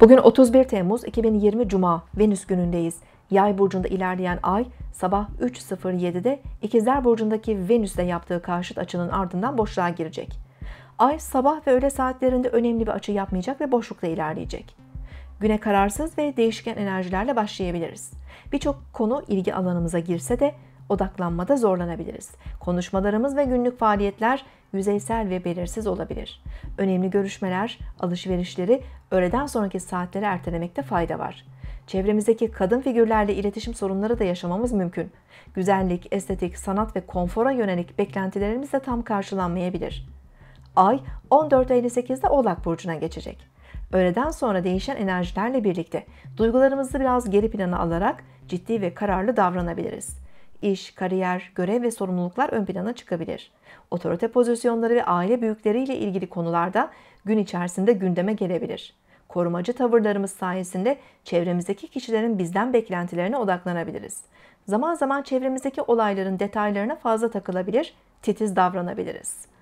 Bugün 31 Temmuz 2020 Cuma Venüs günündeyiz. Yay burcunda ilerleyen ay sabah 3.07'de İkizler burcundaki Venüs'le yaptığı karşıt açının ardından boşluğa girecek. Ay sabah ve öğle saatlerinde önemli bir açı yapmayacak ve boşlukta ilerleyecek. Güne kararsız ve değişken enerjilerle başlayabiliriz. Birçok konu ilgi alanımıza girse de odaklanmada zorlanabiliriz. Konuşmalarımız ve günlük faaliyetler yüzeysel ve belirsiz olabilir. Önemli görüşmeler, alışverişleri öğleden sonraki saatlere ertelemekte fayda var. Çevremizdeki kadın figürlerle iletişim sorunları da yaşamamız mümkün. Güzellik, estetik, sanat ve konfora yönelik beklentilerimiz de tam karşılanmayabilir. Ay 14.58'de Oğlak Burcu'na geçecek. Öğleden sonra değişen enerjilerle birlikte duygularımızı biraz geri plana alarak ciddi ve kararlı davranabiliriz iş, kariyer, görev ve sorumluluklar ön plana çıkabilir. Otorite pozisyonları ve aile büyükleriyle ilgili konularda gün içerisinde gündeme gelebilir. Korumacı tavırlarımız sayesinde çevremizdeki kişilerin bizden beklentilerine odaklanabiliriz. Zaman zaman çevremizdeki olayların detaylarına fazla takılabilir, titiz davranabiliriz.